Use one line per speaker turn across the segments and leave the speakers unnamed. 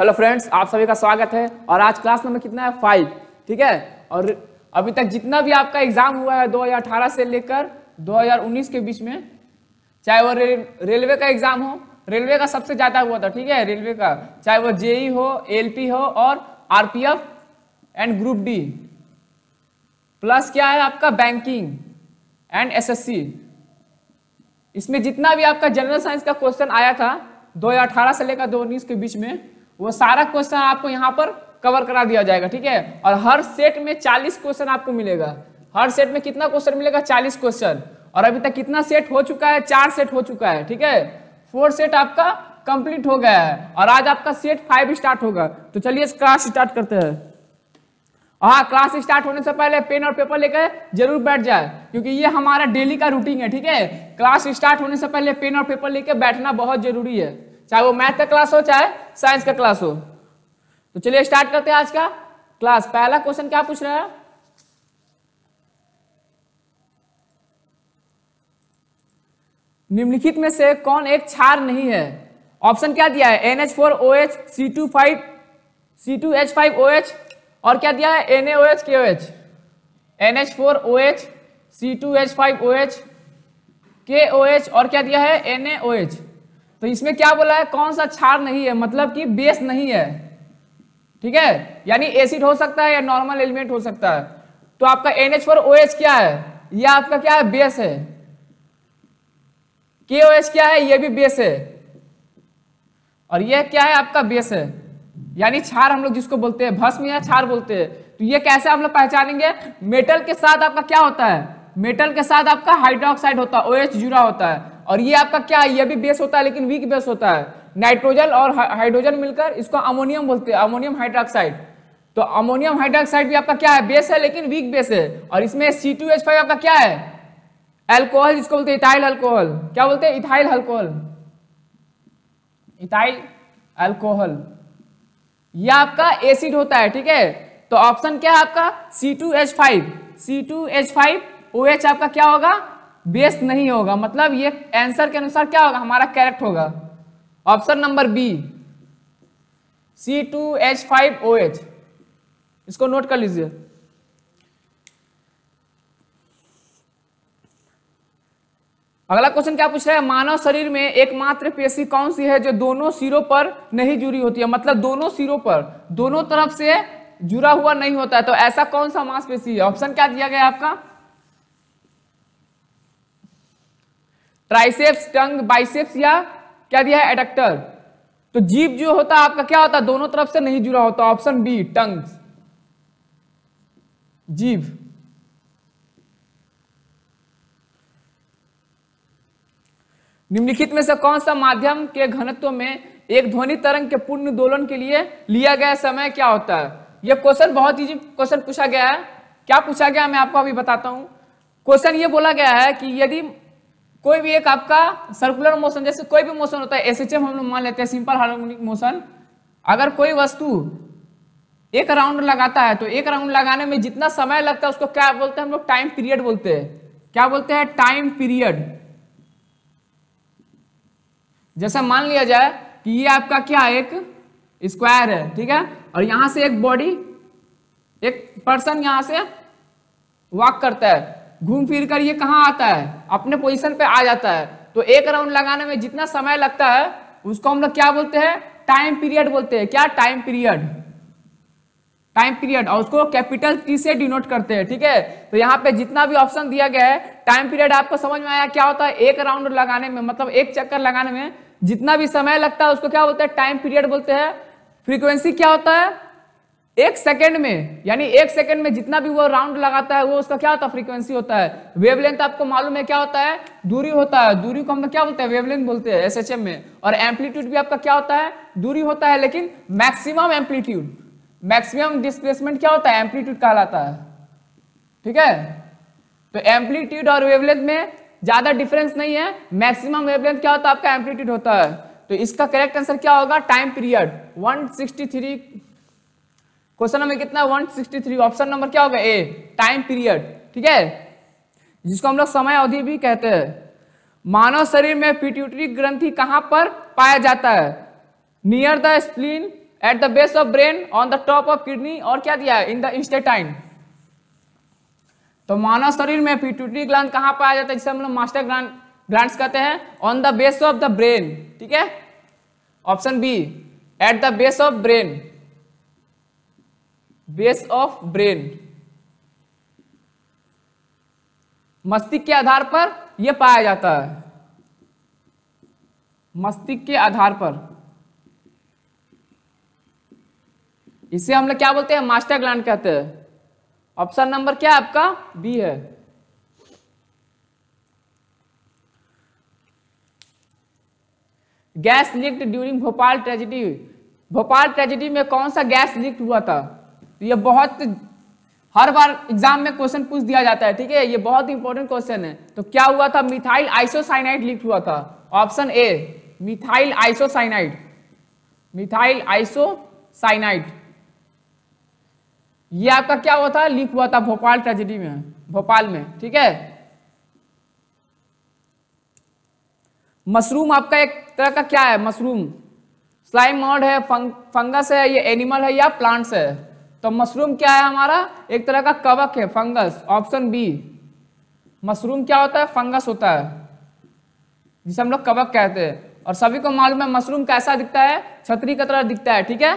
hello friends आप सभी का स्वागत है और आज क्लास नंबर कितना है फाइव ठीक है और अभी तक जितना भी आपका एग्जाम हुआ है 2018 से लेकर 2019 के बीच में चाहे वो रे, रेलवे का एग्जाम हो रेलवे का सबसे ज़्यादा हुआ था ठीक है रेलवे का चाहे वो जेई e हो एलपी हो और RPF and group D plus क्या है आपका बैंकिंग एंड एस इसमें जितना भी आपका जनरल साइंस का क्वेश्चन आया था दो से लेकर दो के बीच में वो सारा क्वेश्चन आपको यहाँ पर कवर करा दिया जाएगा ठीक है और हर सेट में चालीस क्वेश्चन आपको मिलेगा हर सेट में कितना क्वेश्चन मिलेगा चालीस क्वेश्चन और अभी तक कितना सेट हो चुका है चार सेट हो चुका है ठीक है फोर सेट आपका कंप्लीट हो गया है और आज आपका सेट फाइव स्टार्ट होगा तो चलिए क्लास स्टार्ट करते हैं हाँ क्लास स्टार्ट होने से पहले पेन और पेपर लेकर जरूर बैठ जाए क्योंकि ये हमारा डेली का रूटीन है ठीक है क्लास स्टार्ट होने से पहले पेन और पेपर लेकर बैठना बहुत जरूरी है चाहे वो मैथ का क्लास हो चाहे साइंस का क्लास हो तो चलिए स्टार्ट करते हैं आज का क्लास पहला क्वेश्चन क्या पूछ रहा है निम्नलिखित में से कौन एक क्षार नहीं है ऑप्शन क्या दिया है N H four O H C two five C two H five O H और क्या दिया है N O H K O H N H four O H C two H five O H K O H और क्या दिया है N O H तो इसमें क्या बोला है कौन सा छार नहीं है मतलब कि बेस नहीं है ठीक है यानी एसिड हो सकता है या नॉर्मल एलिमेंट हो सकता है तो आपका एच क्या है यह आपका क्या है बेस है एच क्या है यह भी बेस है और यह क्या है आपका बेस है यानी छार हम लोग जिसको बोलते हैं भस्म या छार बोलते हैं तो यह कैसे हम लोग पहचानेंगे मेटल के साथ आपका क्या होता है मेटल के साथ आपका हाइड्रोक्साइड होता है एच जुड़ा होता है और ये आपका क्या है ये भी बेस होता है लेकिन वीक बेस होता है नाइट्रोजन और हाइड्रोजन मिलकर इसको अमोनियम बोलते हैं अमोनियम हाइड्रोक्साइड तो अमोनियम हाइड्रोक्साइड भी आपका क्या है बेस है लेकिन वीक बेस है और इसमें सी टू एच फाइव आपका क्या है एल्कोहल जिसको बोलते हैं इथाइल अल्कोहल क्या बोलते हैं इथाइल अल्कोहल इथाइल अल्कोहल यह आपका एसिड होता है ठीक है तो ऑप्शन क्या है आपका C two H five C two H five O H आपका क्या होगा बेस नहीं होगा मतलब ये आंसर के अनुसार क्या होगा हमारा कैरेक्ट होगा option number B C two H five O H इसको नोट कर लीजिए अगला क्वेश्चन क्या पूछ रहा है मानव शरीर में एकमात्र पेशी कौन सी है जो दोनों सिरों पर नहीं जुड़ी होती है मतलब दोनों सिरों पर दोनों तरफ से जुड़ा हुआ नहीं होता है तो ऐसा कौन सा मांसपेशी है ऑप्शन क्या दिया गया आपका ट्राइसेप्स टंग बाइसेप्स या क्या दिया है एडक्टर तो जीप जो होता है आपका क्या होता है दोनों तरफ से नहीं जुड़ा होता ऑप्शन बी टंग जीव निम्नलिखित में से कौन सा माध्यम के घनत्व में एक ध्वनि तरंग के पूर्ण दोलन के लिए लिया गया समय क्या होता है यह क्वेश्चन बहुत इजी क्वेश्चन पूछा गया है क्या पूछा गया मैं आपको अभी बताता हूं क्वेश्चन ये बोला गया है कि यदि कोई भी एक आपका सर्कुलर मोशन जैसे कोई भी मोशन होता है एसएचएम हम लोग मान लेते हैं सिंपल हार्मोनिक मोशन अगर कोई वस्तु एक राउंड लगाता है तो एक राउंड लगाने में जितना समय लगता है उसको क्या बोलते हैं हम लोग टाइम पीरियड बोलते हैं क्या बोलते हैं टाइम पीरियड जैसा मान लिया जाए कि ये आपका क्या एक स्क्वायर है ठीक है और यहां से एक बॉडी एक पर्सन यहां से वॉक करता है घूम फिर कर ये कहाँ आता है अपने पोजिशन पे आ जाता है तो एक राउंड लगाने में जितना समय लगता है उसको हम लोग क्या बोलते हैं टाइम पीरियड बोलते हैं क्या टाइम पीरियड टाइम पीरियड और उसको कैपिटल टी से डिनोट करते हैं ठीक है तो यहाँ पे जितना भी ऑप्शन दिया गया है टाइम पीरियड आपको समझ में आया क्या होता है एक राउंड लगाने में मतलब एक चक्कर लगाने में जितना भी समय लगता है उसको क्या बोलते हैं टाइम पीरियड बोलते हैं फ्रीक्वेंसी क्या होता है एक सेकंड में यानी एक सेकंड में जितना भी वो राउंड लगाता है वो उसका क्या होता है फ्रीक्वेंसी होता है वेवलेंथ आपको मालूम है क्या होता है दूरी होता है दूरी को हम लोग क्या बोलते हैं वेवलेंथ बोलते हैं एसएचएम में और एम्पलीट्यूड भी आपका क्या होता है दूरी होता है लेकिन मैक्सिमम एम्पलीट्यूड मैक्सिमम डिस्प्लेसमेंट क्या होता है एम्पलीट्यूड कहलाता है ठीक है तो एम्पलीट्यूड और वेवलेंथ में ज्यादा डिफरेंस नहीं है मैक्सिमम वेवलेंथ क्या होता है आपका एम्पलीट्यूड होता है तो इसका करेक्ट आंसर क्या होगा टाइम पीरियड 163 क्वेश्चन नंबर कितना 163 ऑप्शन नंबर क्या होगा ए टाइम पीरियड ठीक है जिसको हम लोग समय अवधि भी कहते हैं मानव शरीर में पिट्यूटरी ग्रंथि कहां पर पाया जाता है near the spleen at the base of brain on the top of kidney और क्या दिया है इन द इंस्टेटाइन तो मानव शरीर में पिट्यूटरी ग्रंथ कहां पाया जाता है जिसे हम लोग मास्टर ग्रांड ग्लैंड कहते हैं on the base of the brain ठीक है option B at the base of brain base of brain मस्तिष्क के आधार पर यह पाया जाता है मस्तिष्क के आधार पर इसे हम लोग क्या बोलते हैं मास्टर ग्लैंड कहते हैं ऑप्शन नंबर क्या है आपका बी है gas leaked during Bhopal tragedy Bhopal tragedy में कौन सा गैस लीक हुआ था तो ये बहुत हर बार एग्जाम में क्वेश्चन पूछ दिया जाता है ठीक है ये बहुत इंपॉर्टेंट क्वेश्चन है तो क्या हुआ था मिथाइल आइसोसाइनाइड लिख हुआ था option A methyl isocyanide methyl isocyanide ये आपका क्या हुआ था लीक हुआ था भोपाल ट्रेजिडी में भोपाल में ठीक है मशरूम आपका एक तरह का क्या है मशरूम स्लाइम मॉड है फंग, फंगस है ये एनिमल है या प्लांट्स है तो मशरूम क्या है हमारा एक तरह का कवक है फंगस ऑप्शन बी मशरूम क्या होता है फंगस होता है जिसे हम लोग कवक कहते हैं और सभी को मालूम है मशरूम कैसा दिखता है छतरी की तरह दिखता है ठीक है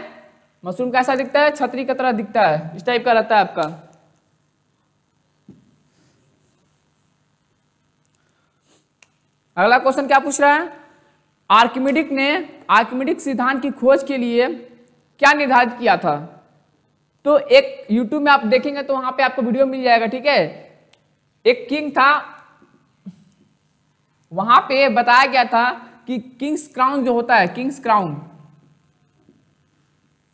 मशरूम कैसा दिखता है छतरी की तरह दिखता है इस टाइप का रहता है आपका अगला क्वेश्चन क्या पूछ रहा है आर्किमिडिक ने आर्किमिडिक सिद्धांत की खोज के लिए क्या निर्धारित किया था तो एक यूट्यूब में आप देखेंगे तो वहां पे आपको वीडियो मिल जाएगा ठीक है एक किंग था वहां पे बताया गया था कि किंग्स क्राउन जो होता है किंग्स क्राउन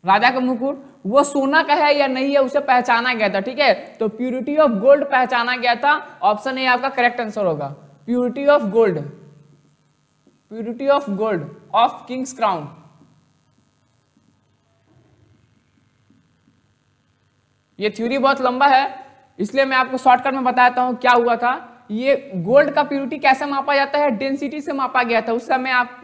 राजा का मुकुट वो सोना का है या नहीं है उसे पहचाना गया था ठीक है तो प्यूरिटी ऑफ गोल्ड पहचाना गया था ऑप्शन ए आपका करेक्ट आंसर होगा purity of gold purity of gold of kings crown ये थ्योरी बहुत लंबा है इसलिए मैं आपको शॉर्टकट में बताता हूँ क्या हुआ था ये गोल्ड का प्योरिटी कैसे मापा जाता है डेंसिटी से मापा गया था उस समय आप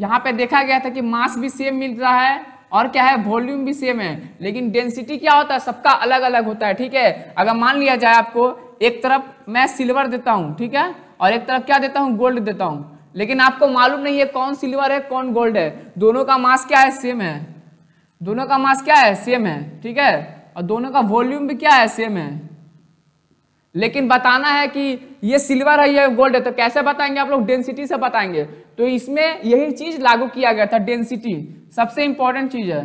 यहाँ पे देखा गया था कि मास भी सेम मिल रहा है और क्या है वॉल्यूम भी सेम है लेकिन डेंसिटी क्या होता है सबका अलग अलग होता है ठीक है अगर मान लिया जाए आपको एक तरफ मैं सिल्वर देता हूँ ठीक है और एक तरफ क्या देता हूँ गोल्ड देता हूँ लेकिन आपको मालूम नहीं है कौन सिल्वर है कौन गोल्ड है दोनों का मास क्या है सेम है दोनों का मास क्या है सेम है ठीक है और दोनों का वॉल्यूम भी क्या है सेम है लेकिन बताना है कि ये सिल्वर है ये गोल्ड है तो कैसे बताएंगे आप लोग डेंसिटी से बताएंगे तो इसमें यही चीज लागू किया गया था डेंसिटी सबसे इंपॉर्टेंट चीज है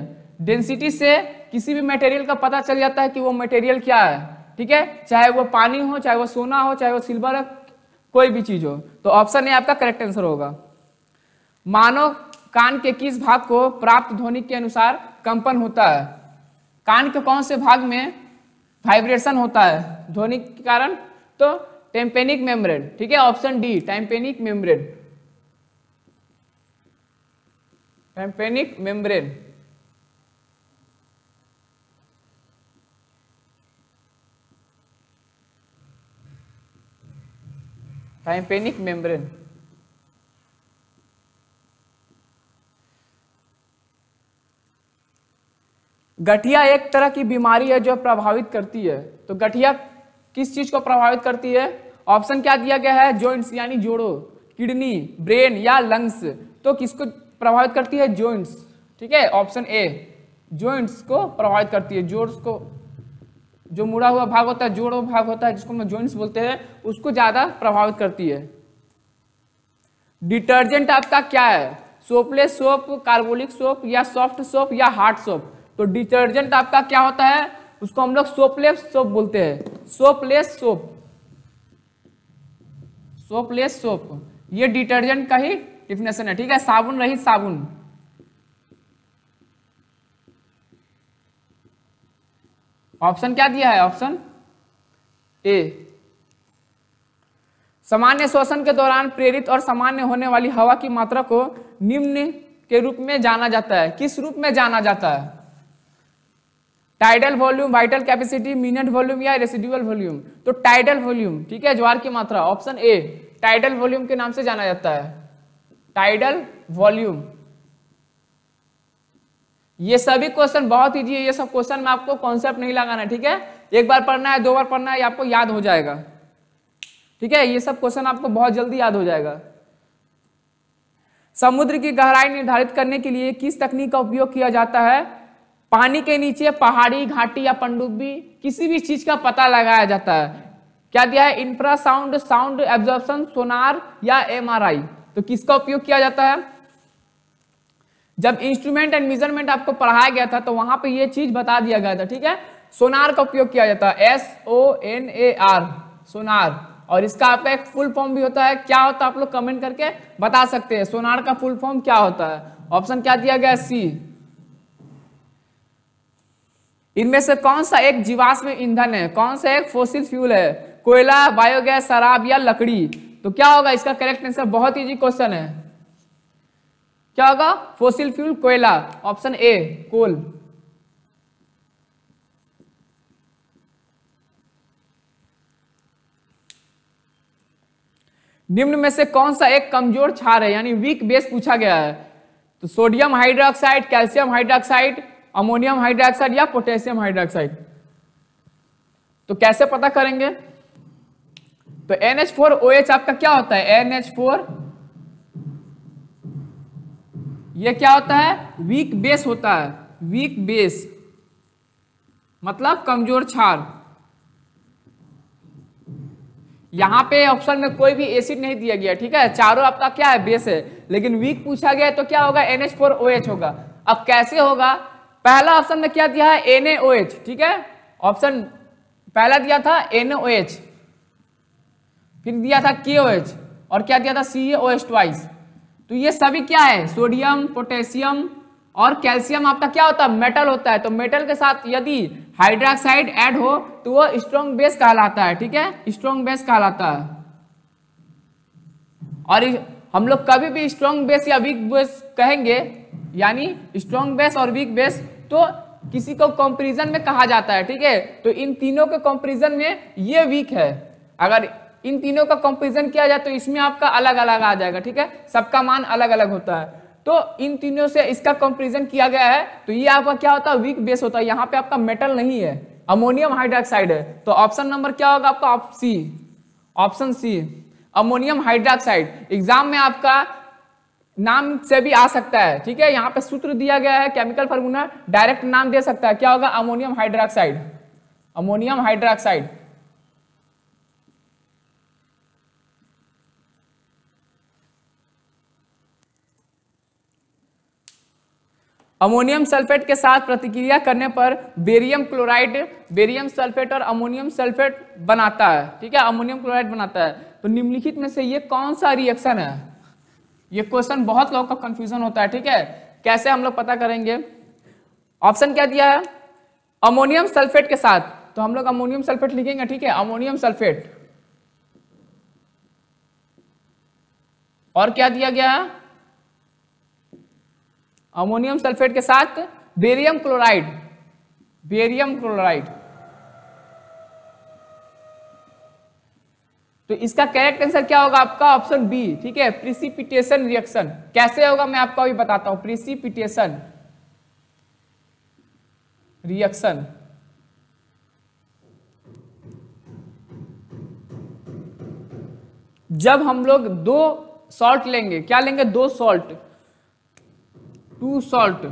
डेंसिटी से किसी भी मटेरियल का पता चल जाता है कि वो मटेरियल क्या है ठीक है चाहे वो पानी हो चाहे वो सोना हो चाहे वो सिल्वर कोई भी चीज हो तो ऑप्शन ए आपका करेक्ट आंसर होगा मानव कान के किस भाग को प्राप्त ध्वनि के अनुसार कंपन होता है कान के कौन से भाग में वाइब्रेशन होता है ध्वनि के कारण तो टेम्पेनिक मेम्ब्रेन ठीक है option D tympanic membrane tympanic membrane tympanic membrane गठिया एक तरह की बीमारी है जो प्रभावित करती है तो गठिया किस चीज को प्रभावित करती है ऑप्शन क्या दिया गया है जॉइंट्स यानी जोड़ो किडनी ब्रेन या लंग्स तो किसको प्रभावित करती है जॉइंट्स ठीक है ऑप्शन ए जॉइंट्स को प्रभावित करती है जोड़ को जो मुड़ा हुआ भाग होता है जोड़ो भाग होता है जिसको हम जॉइंट्स बोलते हैं उसको ज्यादा प्रभावित करती है डिटर्जेंट आपका क्या है सोपलेस सोप कार्बोलिक सोप या सॉफ्ट सोप या हार्ड सोप तो डिटर्जेंट आपका क्या होता है उसको हम लोग सोपलेस सोप बोलते हैं सोपलेस सोप सोपलेस सोप ये डिटर्जेंट का ही डिफिनेशन है ठीक है साबुन रही साबुन ऑप्शन क्या दिया है ऑप्शन ए सामान्य शोषण के दौरान प्रेरित और सामान्य होने वाली हवा की मात्रा को निम्न के रूप में जाना जाता है किस रूप में जाना जाता है tidal volume vital capacity minute volume या रेसिडुअल वॉल्यूम तो टाइडल वॉल्यूम ठीक है ज्वार की मात्रा ऑप्शन ए टाइडल वॉल्यूम के नाम से जाना जाता है टाइडल वॉल्यूम ये सभी क्वेश्चन बहुत ईजी है ये सब क्वेश्चन में आपको कॉन्सेप्ट नहीं लगाना ठीक है एक बार पढ़ना है दो बार पढ़ना है आपको याद हो जाएगा ठीक है ये सब क्वेश्चन आपको बहुत जल्दी याद हो जाएगा समुद्र की गहराई निर्धारित करने के लिए किस तकनीक का उपयोग किया जाता है पानी के नीचे पहाड़ी घाटी या पंडुबी किसी भी चीज का पता लगाया जाता है क्या दिया है इंफ्रासाउंड साउंड एब्जॉर्प्शन सोनार या एमआरआई तो किसका उपयोग किया जाता है जब इंस्ट्रूमेंट एंड मेजरमेंट आपको पढ़ाया गया था तो वहां पे ये चीज बता दिया गया था ठीक है सोनार का उपयोग किया जाता है S O N A R sonar और इसका आपका एक फुल फॉर्म भी होता है क्या होता है आप लोग कमेंट करके बता सकते हैं सोनार का फुल फॉर्म क्या होता है ऑप्शन क्या दिया गया सी इनमें से कौन सा एक जीवाश्म ईंधन है कौन सा एक फोसिल फ्यूल है कोयला बायोगैस शराब या लकड़ी तो क्या होगा इसका करेक्ट आंसर बहुत इजी क्वेश्चन है क्या होगा फोसिल फ्यूल कोयला ऑप्शन ए कोल निम्न में से कौन सा एक कमजोर छार है यानी वीक बेस पूछा गया है तो sodium hydroxide calcium hydroxide ammonium hydroxide या पोटेशियम हाइड्रोक्साइड तो कैसे पता करेंगे तो NH4OH आपका क्या होता है NH4 ये क्या होता है वीक बेस होता है वीक बेस मतलब कमजोर छार यहां पे ऑप्शन में कोई भी एसिड नहीं दिया गया ठीक है चारों आपका क्या है बेस है लेकिन वीक पूछा गया है तो क्या होगा NH4OH होगा अब कैसे होगा पहला ऑप्शन में क्या दिया है एन ठीक है ऑप्शन पहला दिया था एन फिर दिया था के और क्या दिया था सी ट्वाइस तो ये सभी क्या है सोडियम पोटेशियम और कैल्शियम आपका क्या होता है मेटल होता है तो मेटल के साथ यदि हाइड्रोक्साइड ऐड हो तो वो स्ट्रॉन्ग बेस कहलाता है ठीक है स्ट्रॉन्ग बेस कहलाता है और हम लोग कभी भी स्ट्रॉन्ग बेस या वीक बेस कहेंगे यानी स्ट्रॉन्ग बेस और वीक बेस तो किसी को कंपेरिजन में कहा जाता है ठीक है तो इन तीनों के कंपेरिजन में ये वीक है अगर इन तीनों का कंपेरिजन किया जाए तो इसमें आपका अलग अलग आ जाएगा ठीक है सबका मान अलग अलग होता है तो इन तीनों से इसका कंपेरिजन किया गया है तो ये आपका क्या होता है वीक बेस होता है यहाँ पे आपका मेटल नहीं है अमोनियम हाइड्रोक्साइड है तो ऑप्शन नंबर क्या होगा आपका option C option C ammonium hydroxide exam में आपका नाम से भी आ सकता है ठीक है यहाँ पे सूत्र दिया गया है केमिकल फॉर्मूला डायरेक्ट नाम दे सकता है क्या होगा ammonium hydroxide ammonium hydroxide ammonium sulphate के साथ प्रतिक्रिया करने पर बेरियम क्लोराइड बेरियम सल्फेट और अमोनियम सल्फेट बनाता है ठीक है अमोनियम क्लोराइड बनाता है तो निम्नलिखित में से ये कौन सा रिएक्शन है ये क्वेश्चन बहुत लोगों का कंफ्यूजन होता है ठीक है कैसे हम लोग पता करेंगे ऑप्शन क्या दिया है अमोनियम सल्फेट के साथ तो हम लोग अमोनियम सल्फेट लिखेंगे ठीक है अमोनियम सल्फेट और क्या दिया गया अमोनियम सल्फेट के साथ बेरियम क्लोराइड बेरियम क्लोराइड तो इसका करेक्ट आंसर क्या होगा आपका ऑप्शन बी ठीक है प्रिसिपिटेशन रिएक्शन कैसे होगा मैं आपको अभी बताता हूं प्रिसिपिटेशन रिएक्शन जब हम लोग दो सॉल्ट लेंगे क्या लेंगे दो सॉल्ट टू सॉल्ट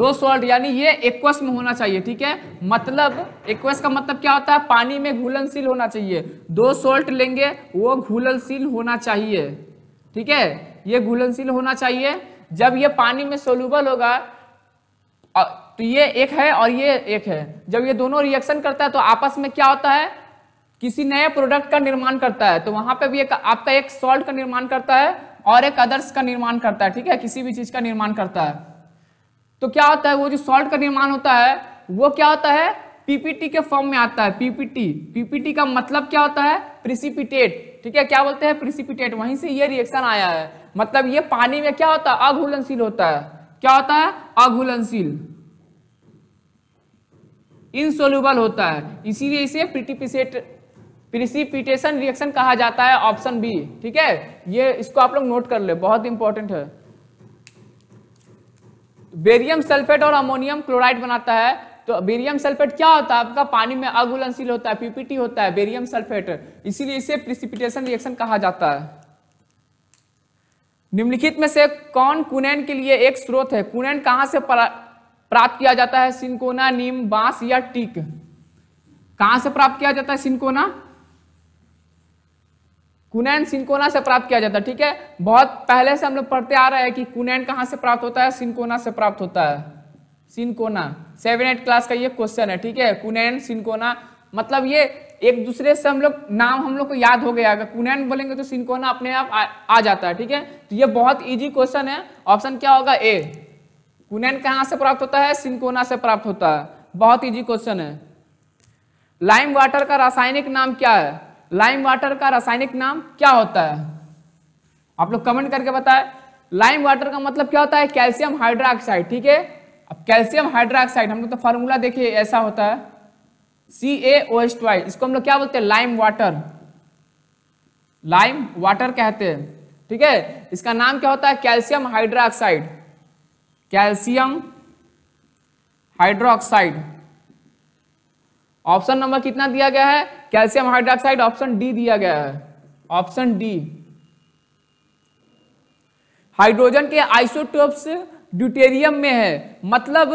दो सॉल्ट यानी ये एक्वस में होना चाहिए ठीक है मतलब एक्वस का मतलब क्या होता है पानी में घुलनशील होना चाहिए दो सॉल्ट लेंगे वो घुलनशील होना चाहिए ठीक है ये घुलनशील होना चाहिए जब ये पानी में सोल्यूबल होगा तो ये एक है और ये एक है जब ये दोनों रिएक्शन करता है तो आपस में क्या होता है किसी नए प्रोडक्ट का निर्माण करता है तो वहां पे भी एक आपका एक सॉल्ट का निर्माण करता है और एक अदर्स का निर्माण करता है ठीक है किसी भी चीज का निर्माण करता है तो क्या होता है वो जो सॉल्ट का निर्माण होता है वो क्या होता है पीपीटी के फॉर्म में आता है पीपीटी पीपीटी का मतलब क्या होता है प्रिसिपिटेट ठीक है क्या बोलते हैं प्रिसिपिटेट वहीं से ये रिएक्शन आया है मतलब ये पानी में क्या होता है अघुलनशील होता है क्या होता है अघुलनशील इनसोल्यूबल होता है इसीलिए इसे प्रिटिपिसेट प्रिसिपिटेशन रिएक्शन कहा जाता है ऑप्शन बी ठीक है ये इसको आप लोग नोट कर ले बहुत इंपॉर्टेंट है बेरियम सल्फेट और अमोनियम क्लोराइड बनाता है तो बेरियम सल्फेट क्या होता है आपका पानी में अघुलनशील होता है पीपीटी होता है बेरियम सल्फेट इसीलिए इसे प्रिसिपिटेशन रिएक्शन कहा जाता है निम्नलिखित में से कौन कुनेन के लिए एक स्रोत है कुनेन कहां से प्राप्त किया जाता है सिंकोना नीम बांस या टीक कहां से प्राप्त किया जाता है सिंकोना कुनैन सिंकोना से प्राप्त किया जाता है ठीक है बहुत पहले से हम लोग पढ़ते आ रहे हैं कि कुनैन कहाँ से प्राप्त होता है सिंकोना से प्राप्त होता है सिंकोना सेवन एट क्लास का ये क्वेश्चन है ठीक है कुनैन सिंकोना मतलब ये एक दूसरे से हम लोग नाम हम लोग को याद हो गया अगर कुनैन बोलेंगे तो सिंकोना अपने आप आ, आ जाता है ठीक है तो ये बहुत ईजी क्वेश्चन है ऑप्शन क्या होगा ए कुनैन कहाँ से प्राप्त होता है सिंकोना से प्राप्त होता है बहुत ईजी क्वेश्चन है लाइम वाटर का रासायनिक नाम क्या है लाइम वाटर का रासायनिक नाम क्या होता है आप लोग कमेंट करके बताएं लाइम वाटर का मतलब क्या होता है कैल्शियम हाइड्रोक्साइड ठीक है अब कैल्शियम हाइड्रोक्साइड हम लोग तो फॉर्मूला देखिए ऐसा होता है सी ए ओ एस वाई इसको हम लोग क्या बोलते हैं लाइम वाटर लाइम वाटर कहते हैं ठीक है इसका नाम क्या होता है calcium hydroxide calcium hydroxide option number कितना दिया गया है कैल्शियम हाइड्रोक्साइड ऑप्शन डी दिया गया है ऑप्शन डी हाइड्रोजन के आइसोटोप्स ड्यूटेरियम में है मतलब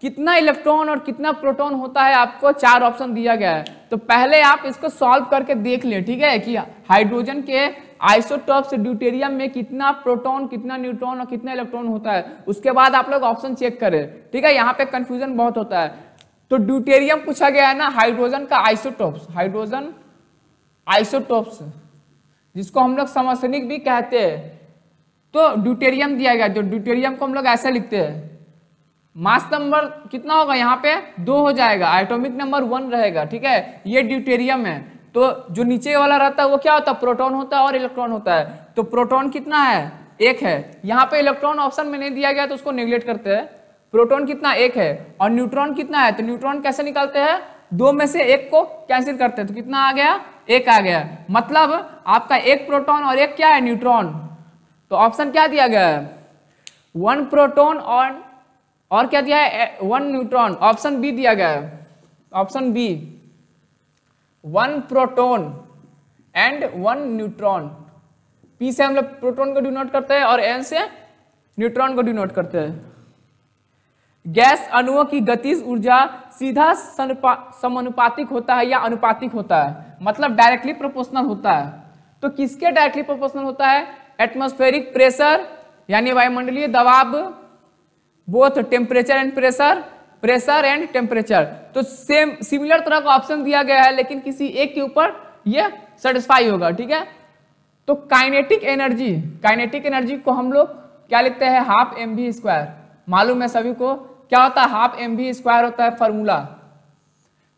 कितना इलेक्ट्रॉन और कितना प्रोटॉन होता है आपको चार ऑप्शन दिया गया है तो पहले आप इसको सॉल्व करके देख लें ठीक है कि हाइड्रोजन के आइसोटॉप्स ड्यूटेरियम में कितना प्रोटॉन कितना न्यूट्रॉन और कितना इलेक्ट्रॉन होता है उसके बाद आप लोग ऑप्शन चेक करें ठीक है यहाँ पे कंफ्यूजन बहुत होता है तो ड्यूटेरियम पूछा गया है ना हाइड्रोजन का आइसोटॉप्स हाइड्रोजन आइसोटोप्स जिसको हम लोग समसनिक भी कहते हैं तो ड्यूटेरियम दिया गया जो तो ड्यूटेरियम को हम लोग ऐसे लिखते हैं मास नंबर कितना होगा यहाँ पे दो हो जाएगा एटॉमिक नंबर वन रहेगा ठीक है ये ड्यूटेरियम है तो जो नीचे वाला रहता है वो क्या होता है प्रोटोन होता है और इलेक्ट्रॉन होता है तो प्रोटोन कितना है एक है यहाँ पे इलेक्ट्रॉन ऑप्शन में नहीं दिया गया तो उसको निगलेक्ट करते हैं प्रोटॉन कितना एक है और न्यूट्रॉन कितना है तो न्यूट्रॉन कैसे निकालते हैं दो में से एक को कैंसिल करते हैं तो कितना आ गया एक आ गया मतलब आपका एक प्रोटॉन और एक क्या है न्यूट्रॉन तो ऑप्शन क्या दिया गया है वन प्रोटॉन और और क्या दिया है वन न्यूट्रॉन ऑप्शन बी दिया गया है option B one proton and one neutron P से हम लोग प्रोटॉन को डिनोट करते हैं और एन से न्यूट्रॉन को डिनोट करते हैं गैस अणुओं की गतिज ऊर्जा सीधा समानुपातिक होता है या अनुपातिक होता है मतलब डायरेक्टली प्रोपोर्शनल होता है तो किसके डायरेक्टली प्रोपोर्शनल होता है एटमोस्फेरिक प्रेशर यानी वायुमंडलीय दबाव both temperature and pressure pressure and temperature तो सेम सिमिलर तरह का ऑप्शन दिया गया है लेकिन किसी एक के ऊपर यह सेटिस्फाई होगा ठीक है तो काइनेटिक एनर्जी काइनेटिक एनर्जी को हम लोग क्या लिखते हैं हाफ एम बी स्क्वायर मालूम है सभी को क्या होता है हाफ एम वी स्क्वायर होता है फॉर्मूला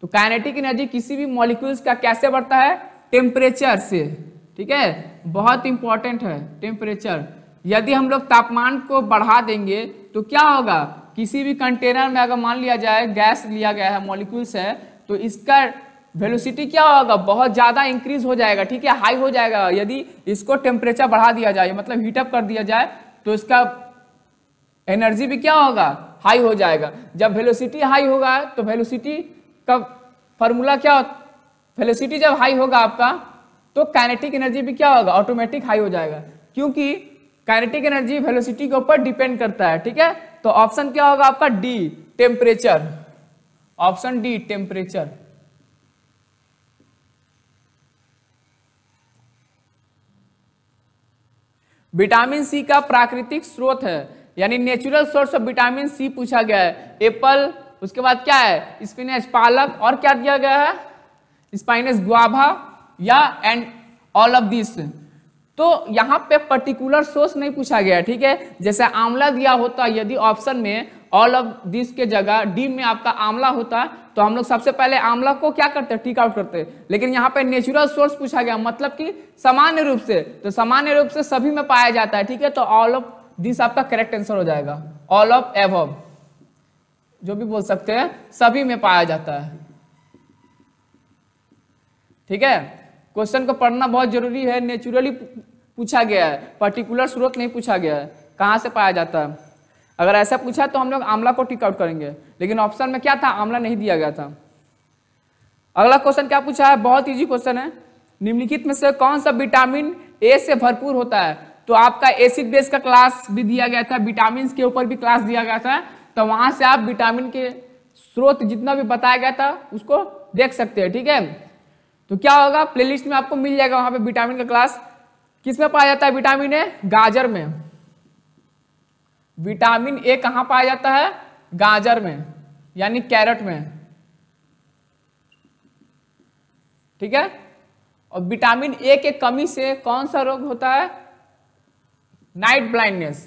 तो काइनेटिक एनर्जी किसी भी मॉलिक्यूल्स का कैसे बढ़ता है टेम्परेचर से ठीक है बहुत इंपॉर्टेंट है टेम्परेचर यदि हम लोग तापमान को बढ़ा देंगे तो क्या होगा किसी भी कंटेनर में अगर मान लिया जाए गैस लिया गया है मॉलिक्यूल्स है तो इसका वेलोसिटी क्या होगा बहुत ज़्यादा इंक्रीज हो जाएगा ठीक है हाई हो जाएगा यदि इसको टेम्परेचर बढ़ा दिया जाए मतलब हीटअप कर दिया जाए तो इसका एनर्जी भी क्या होगा हाई हो जाएगा जब वेलोसिटी हाई होगा तो वेलोसिटी का फॉर्मूला क्या वेलोसिटी जब हाई होगा आपका तो काइनेटिक एनर्जी भी क्या होगा ऑटोमेटिक हाई हो जाएगा क्योंकि काइनेटिक एनर्जी वेलोसिटी के ऊपर डिपेंड करता है ठीक है तो ऑप्शन क्या होगा आपका D temperature option D temperature vitamin C का प्राकृतिक स्रोत है यानी natural source of vitamin C पूछा गया है एप्पल उसके बाद क्या है स्पिनच पालक और क्या दिया गया है स्पाइनस गुआभा या एंड ऑल ऑफ दिस तो यहाँ पे पर्टिकुलर सोर्स नहीं पूछा गया ठीक है जैसे आंवला दिया होता यदि ऑप्शन में ऑल ऑफ दिस के जगह डी में आपका आंवला होता तो हम लोग सबसे पहले आंवला को क्या करते हैं टिक आउट करते हैं लेकिन यहाँ पे नेचुरल सोर्स पूछा गया मतलब कि सामान्य रूप से तो सामान्य रूप से सभी में पाया जाता है ठीक है तो ऑल ऑफ दिस आपका करेक्ट आंसर हो जाएगा ऑल ऑफ एव जो भी बोल सकते हैं सभी में पाया जाता है ठीक है क्वेश्चन को पढ़ना बहुत जरूरी है नेचुरली पूछा गया है पर्टिकुलर स्रोत नहीं पूछा गया है कहाँ से पाया जाता है अगर ऐसा पूछा तो हम लोग आमला को टिक आउट करेंगे लेकिन ऑप्शन में क्या था आमला नहीं दिया गया था अगला क्वेश्चन क्या पूछा है बहुत इजी क्वेश्चन है निम्नलिखित में से कौन सा विटामिन ए से भरपूर होता है तो आपका एसिड बेस का क्लास भी दिया गया था विटामिन के ऊपर भी क्लास दिया गया था तो वहां से आप विटामिन के स्रोत जितना भी बताया गया था उसको देख सकते हैं ठीक है तो क्या होगा प्लेलिस्ट में आपको मिल जाएगा वहां पे विटामिन का क्लास किस में पाया जाता है विटामिन ए गाजर में विटामिन ए कहा पाया जाता है गाजर में यानी कैरेट में ठीक है और विटामिन ए के कमी से कौन सा रोग होता है नाइट ब्लाइंडनेस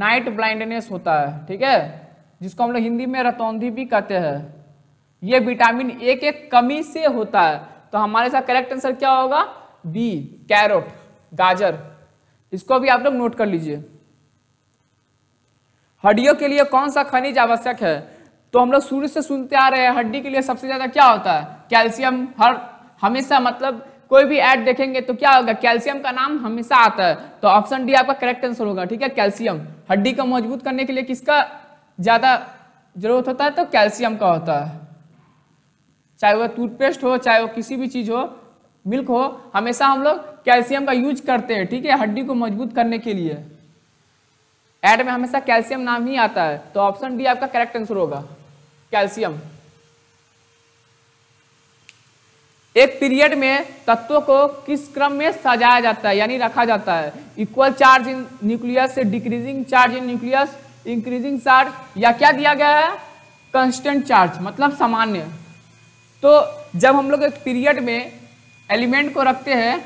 नाइट ब्लाइंडनेस होता है ठीक है जिसको हम लोग हिंदी में रतौंधी भी कहते हैं ये विटामिन ए के कमी से होता है तो हमारे साथ करेक्ट आंसर क्या होगा बी कैरोट गाजर इसको भी आप लोग नोट कर लीजिए हड्डियों के लिए कौन सा खनिज आवश्यक है तो हम लोग शुरू से सुनते आ रहे हैं हड्डी के लिए सबसे ज्यादा क्या होता है कैल्शियम हर हमेशा मतलब कोई भी एड देखेंगे तो क्या होगा कैल्शियम का नाम हमेशा आता है तो ऑप्शन डी आपका करेक्ट आंसर होगा ठीक है कैल्शियम हड्डी को मजबूत करने के लिए किसका ज़्यादा जरूरत होता है तो कैल्शियम का होता है चाहे वह टूथपेस्ट हो चाहे वो किसी भी चीज़ हो मिल्क हो हमेशा हम लोग कैल्शियम का यूज करते हैं ठीक है हड्डी को मजबूत करने के लिए एड में हमेशा कैल्शियम नाम ही आता है तो ऑप्शन डी आपका करेक्ट आंसर होगा कैल्शियम एक पीरियड में तत्वों को किस क्रम में सजाया जाता है यानी रखा जाता है equal charge in nucleus decreasing charge in nucleus increasing charge या क्या दिया गया है कंस्टेंट चार्ज मतलब सामान्य तो जब हम लोग एक पीरियड में एलिमेंट को रखते हैं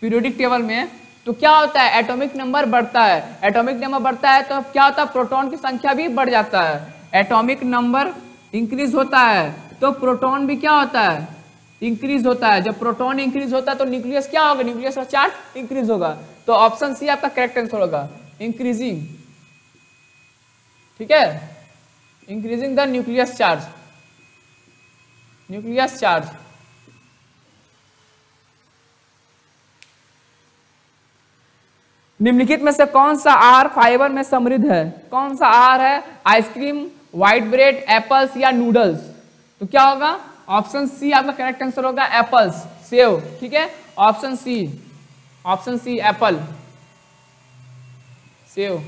पीरियोडिक टेबल में तो क्या होता है एटॉमिक नंबर बढ़ता है एटॉमिक नंबर बढ़ता है तो क्या होता है प्रोटॉन की संख्या भी बढ़ जाता है एटॉमिक नंबर इंक्रीज होता है तो प्रोटॉन भी क्या होता है इंक्रीज होता है जब प्रोटॉन इंक्रीज होता है तो न्यूक्लियस क्या होगा न्यूक्लियस का चार्ज इंक्रीज होगा तो ऑप्शन सी आपका करेक्ट आंसर होगा इंक्रीजिंग ठीक है increasing the nucleus charge nucleus charge निम्नलिखित में से कौन सा आहार फाइबर में समृद्ध है कौन सा आहार है आइसक्रीम व्हाइट ब्रेड एप्पल्स या नूडल्स तो क्या होगा ऑप्शन सी आपका करेक्ट आंसर होगा एप्पल्स सेव ठीक है option C option C apple सेव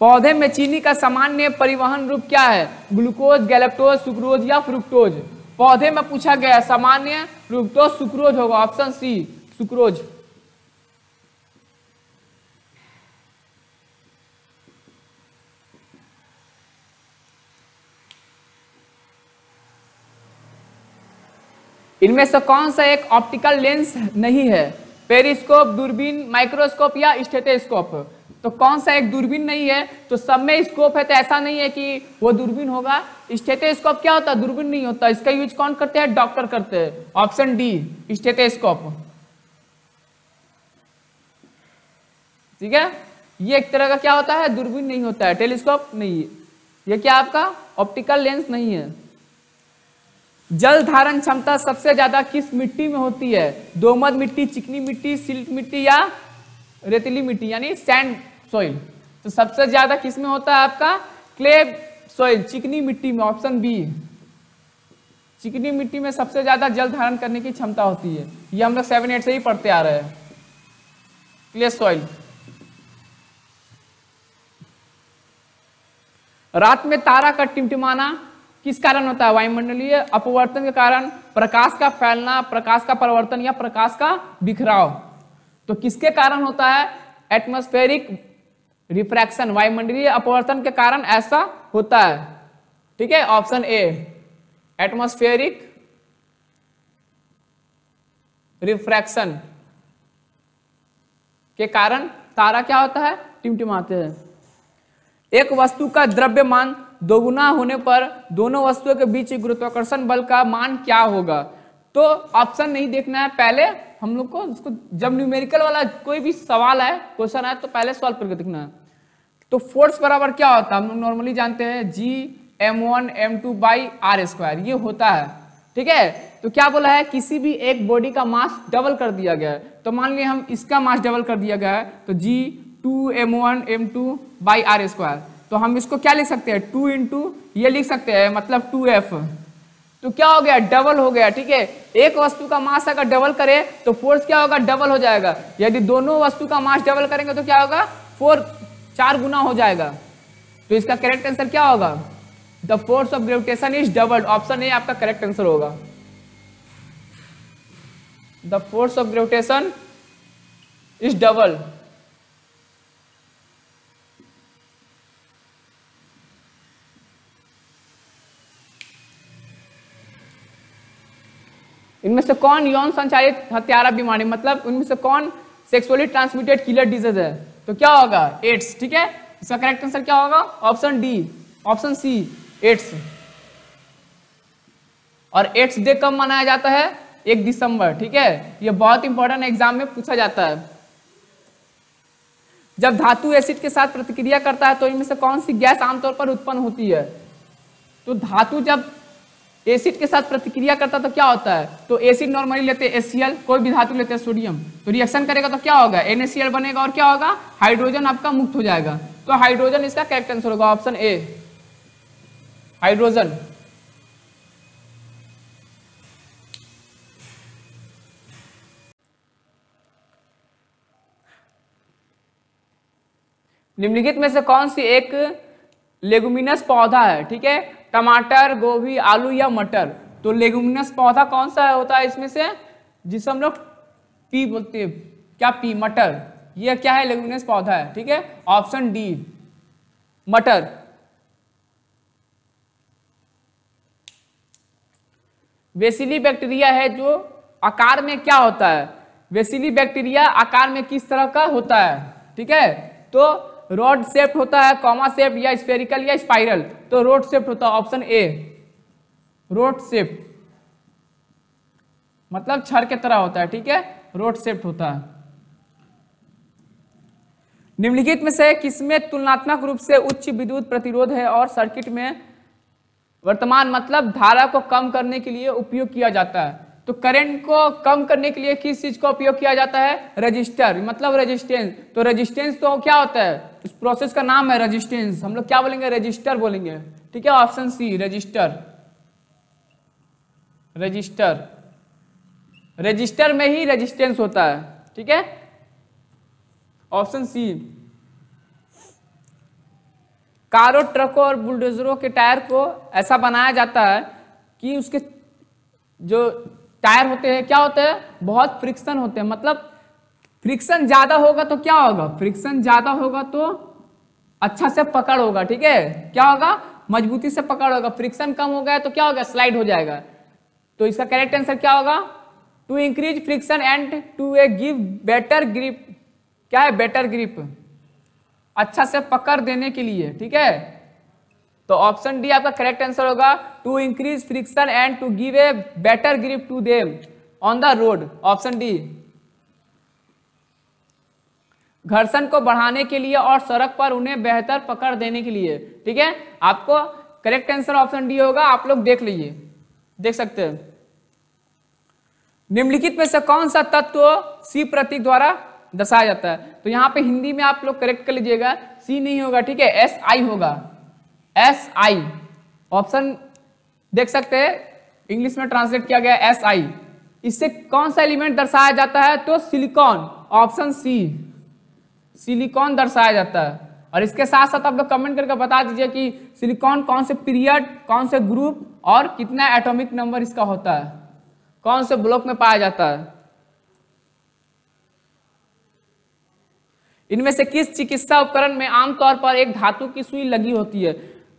पौधे में चीनी का सामान्य परिवहन रूप क्या है ग्लूकोज गैलेक्टोज सुक्रोज या फ्रुक्टोज पौधे में पूछा गया सामान्य फ्रुक्टोज तो सुक्रोज होगा ऑप्शन सी सुक्रोज इनमें से कौन सा एक ऑप्टिकल लेंस नहीं है पेरिस्कोप दूरबीन माइक्रोस्कोप या स्टेटेस्कोप तो कौन सा एक दूरबीन नहीं है तो सब में स्कोप है तो ऐसा नहीं है कि वो दूरबीन होगा स्टेटेस्कोप क्या होता है दूरबीन नहीं होता इसका यूज कौन करते हैं डॉक्टर करते हैं ऑप्शन डी स्टेटेस्कोप ठीक है ये एक तरह का क्या होता है दूरबीन नहीं होता है टेलीस्कोप नहीं ये क्या आपका ऑप्टिकल लेंस नहीं है जल धारण क्षमता सबसे ज्यादा किस मिट्टी में होती है दोमद मिट्टी चिकनी मिट्टी सिल्ट मिट्टी या रेतीली मिट्टी यानी सैंड सॉइल तो सबसे ज्यादा किस में होता है आपका क्ले सॉइल चिकनी मिट्टी में ऑप्शन बी चिकनी मिट्टी में सबसे ज्यादा जल धारण करने की क्षमता होती है ये हम लोग सेवन एट से ही पढ़ते आ रहे हैं क्ले सॉइल रात में तारा का टिमटिमाना किस कारण होता है वायुमंडलीय अपवर्तन के कारण प्रकाश का फैलना प्रकाश का परिवर्तन या प्रकाश का बिखराव तो किसके कारण होता है एटमोस्फेरिक रिफ्रैक्शन वायुमंडलीय अपवर्तन के कारण ऐसा होता है ठीक है ऑप्शन ए एटमोस्फेरिक रिफ्रैक्शन के कारण तारा क्या होता है टिमटिमाते हैं एक वस्तु का द्रव्यमान दोगुना होने पर दोनों वस्तुओं के बीच गुरुत्वाकर्षण बल का मान क्या होगा तो ऑप्शन नहीं देखना है पहले हम लोग को उसको जब न्यूमेरिकल वाला कोई भी सवाल आए क्वेश्चन आए तो पहले सॉल्व करके देखना है तो फोर्स बराबर क्या होता है हम लोग नॉर्मली जानते हैं G M one M two by R square ये होता है ठीक है तो क्या बोला है किसी भी एक बॉडी का मास डबल कर दिया गया है तो मान लिए हम इसका मास डबल कर दिया गया है तो G two M one M two by R square तो हम इसको क्या लिख सकते हैं टू इंटू ये लिख सकते हैं मतलब टू एफ तो क्या हो गया डबल हो गया ठीक है एक वस्तु का मास अगर डबल करे तो फोर्स क्या होगा डबल हो जाएगा यदि दोनों वस्तु का मास डबल करेंगे तो क्या होगा फोर चार गुना हो जाएगा तो इसका करेक्ट आंसर क्या होगा the force of gravitation is double option A आपका करेक्ट आंसर होगा the force of gravitation is double इनमें से कौन यौन संचालित हत्यारा बीमारी मतलब उनमें से कौन सेक्सुअली ट्रांसमिटेड किलर डिजीज है तो क्या होगा एड्स ठीक है इसका करेक्ट आंसर क्या होगा option D option C AIDS और एड्स डे कब मनाया जाता है एक दिसंबर ठीक है यह बहुत इंपॉर्टेंट एग्जाम में पूछा जाता है जब धातु एसिड के साथ प्रतिक्रिया करता है तो इनमें से कौन सी गैस आमतौर पर उत्पन्न होती है तो धातु जब एसिड के साथ प्रतिक्रिया करता तो क्या होता है तो एसिड नॉर्मली लेते हैं एसीएल कोई भी धातु लेते हैं सोडियम तो रिएक्शन करेगा तो क्या होगा एनएसीएल बनेगा और क्या होगा हाइड्रोजन आपका मुक्त हो जाएगा तो हाइड्रोजन इसका करेक्ट आंसर होगा ऑप्शन ए हाइड्रोजन निम्नलिखित में से कौन सी एक लेगुमिनस पौधा है ठीक है टमाटर गोभी आलू या मटर तो लेगुमिनस पौधा कौन सा होता है इसमें से जिसे हम लोग पी बोलते हैं क्या पी मटर ये क्या है लेगुमिनस पौधा है ठीक है ऑप्शन डी मटर वेसिली बैक्टीरिया है जो आकार में क्या होता है वेसिली बैक्टीरिया आकार में किस तरह का होता है ठीक है तो रोड सेफ्ट होता है कॉमा शेप या स्पेरिकल या स्पाइरल तो रोड सेफ्ट होता है ऑप्शन ए रोड सेफ्ट मतलब छर के तरह होता है ठीक है रोड सेफ्ट होता है निम्नलिखित में से किसमें तुलनात्मक रूप से उच्च विद्युत प्रतिरोध है और सर्किट में वर्तमान मतलब धारा को कम करने के लिए उपयोग किया जाता है तो करंट को कम करने के लिए किस चीज का उपयोग किया जाता है रजिस्टर मतलब रेजिस्टेंस तो रेजिस्टेंस तो क्या होता है इस प्रोसेस का नाम है रजिस्टेंस हम लोग क्या बोलेंगे रजिस्टर बोलेंगे ठीक है option C resistor resistor resistor में ही रजिस्टेंस होता है ठीक है ऑप्शन सी कारों ट्रकों और बुलडोजरों के टायर को ऐसा बनाया जाता है कि उसके जो टायर होते हैं क्या होते हैं बहुत फ्रिक्शन होते हैं मतलब फ्रिक्शन ज्यादा होगा तो क्या होगा फ्रिक्शन ज्यादा होगा तो अच्छा से पकड़ होगा ठीक है क्या होगा मजबूती से पकड़ होगा फ्रिक्शन कम हो गया तो क्या होगा स्लाइड हो जाएगा तो इसका करेक्ट आंसर क्या होगा to increase friction and to a give better grip क्या है बेटर ग्रिप अच्छा से पकड़ देने के लिए ठीक है तो ऑप्शन डी आपका करेक्ट आंसर होगा to increase friction and to give a better grip to them on the road option D घर्षण को बढ़ाने के लिए और सड़क पर उन्हें बेहतर पकड़ देने के लिए ठीक है आपको करेक्ट आंसर ऑप्शन डी होगा आप लोग देख लीजिए देख सकते हैं निम्नलिखित में से कौन सा तत्व सी प्रतीक द्वारा दर्शाया जाता है तो यहां पे हिंदी में आप लोग करेक्ट कर लीजिएगा सी नहीं होगा ठीक है एस आई होगा एस आई ऑप्शन देख सकते हैं इंग्लिश में ट्रांसलेट किया गया एस आई इससे कौन सा एलिमेंट दर्शाया जाता है तो सिलिकॉन ऑप्शन सी सिलिकॉन दर्शाया जाता है और इसके साथ साथ आप लोग कमेंट करके बता दीजिए कि सिलिकॉन कौन से पीरियड कौन से ग्रुप और कितना एटॉमिक नंबर इसका होता है कौन से ब्लॉक में पाया जाता है इनमें से किस चिकित्सा उपकरण में आमतौर पर एक धातु की सुई लगी होती है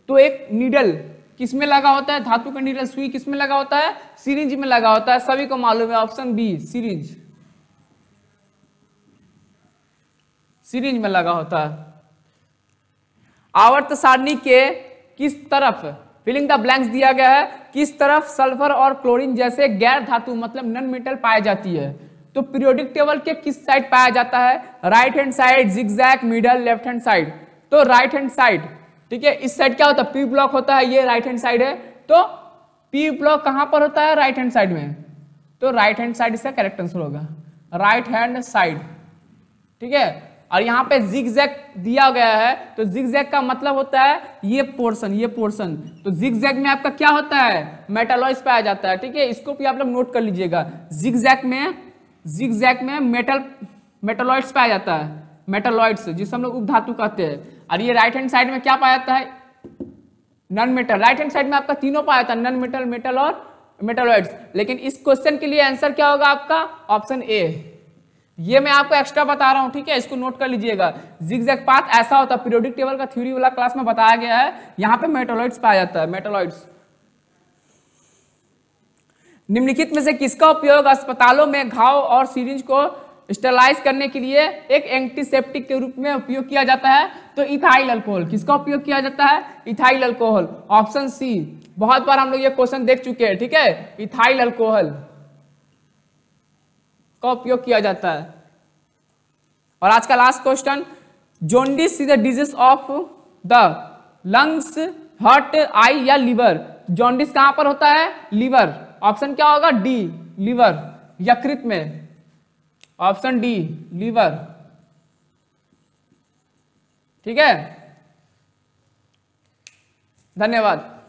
तो एक नीडल किसमें लगा होता है धातु का नीडल सुई किसमें लगा होता है सीरिंज में लगा होता है सभी को मालूम है ऑप्शन बी सीरिंज सीरीज में लगा होता है आवर्त सारणी के किस तरफ फिलिंग द ब्लैंक्स दिया गया है किस तरफ सल्फर और क्लोरीन जैसे गैर धातु मतलब नन मेटल पाई जाती है तो पीरियोडिक टेबल के किस साइड पाया जाता है right hand side zigzag middle left hand side तो राइट हैंड साइड ठीक है इस साइड क्या होता है पी ब्लॉक होता है ये राइट हैंड साइड है तो पी ब्लॉक कहां पर होता है राइट हैंड साइड में तो राइट हैंड साइड इसका करेक्ट आंसर होगा राइट हैंड साइड ठीक है और यहाँ पे जैक दिया गया है तो जिगजैक का मतलब होता है ये पोर्शन ये पोर्शन तो जिगजैक में आपका क्या होता है मेटालॉइस पाया जाता है ठीक है इसको भी आप लोग नोट कर लीजिएगा जिगजैक में जिगजैक में मेटल मेटालॉइड्स पाया जाता है मेटालॉइड्स जिसे हम लोग उपधातु कहते हैं और ये राइट हैंड साइड में क्या पाया जाता है non metal right hand side में आपका तीनों पाया जाता है नॉन मेटल मेटल और मेटालॉइड्स लेकिन इस क्वेश्चन के लिए आंसर क्या होगा आपका ऑप्शन ए ये मैं आपको एक्स्ट्रा बता रहा हूँ ठीक है इसको नोट कर लीजिएगा जिग जैक पाथ ऐसा होता है पीरियोडिक टेबल का थ्योरी वाला क्लास में बताया गया है यहाँ पे मेटोलॉइड्स पाया जाता है मेटोलॉइड्स निम्नलिखित में से किसका उपयोग अस्पतालों में घाव और सीरिंज को स्टेलाइज करने के लिए एक एंटीसेप्टिक के रूप में उपयोग किया जाता है तो इथाइल अल्कोहल किसका उपयोग किया जाता है इथाइल अल्कोहल ऑप्शन सी बहुत बार हम लोग ये क्वेश्चन देख चुके हैं ठीक है इथाइल अल्कोहल का उपयोग किया जाता है और आज का last question jaundice is the disease of the lungs heart eye या लीवर जोंडिस कहां पर होता है लीवर ऑप्शन क्या होगा डी लीवर यकृत में ऑप्शन डी लीवर ठीक है धन्यवाद